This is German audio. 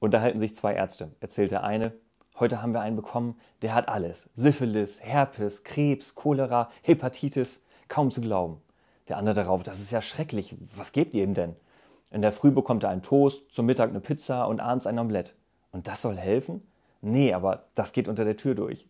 unterhalten sich zwei Ärzte, erzählt der eine. Heute haben wir einen bekommen, der hat alles. Syphilis, Herpes, Krebs, Cholera, Hepatitis. Kaum zu glauben. Der andere darauf, das ist ja schrecklich. Was gebt ihr ihm denn? In der Früh bekommt er einen Toast, zum Mittag eine Pizza und abends ein Omelett. Und das soll helfen? Nee, aber das geht unter der Tür durch.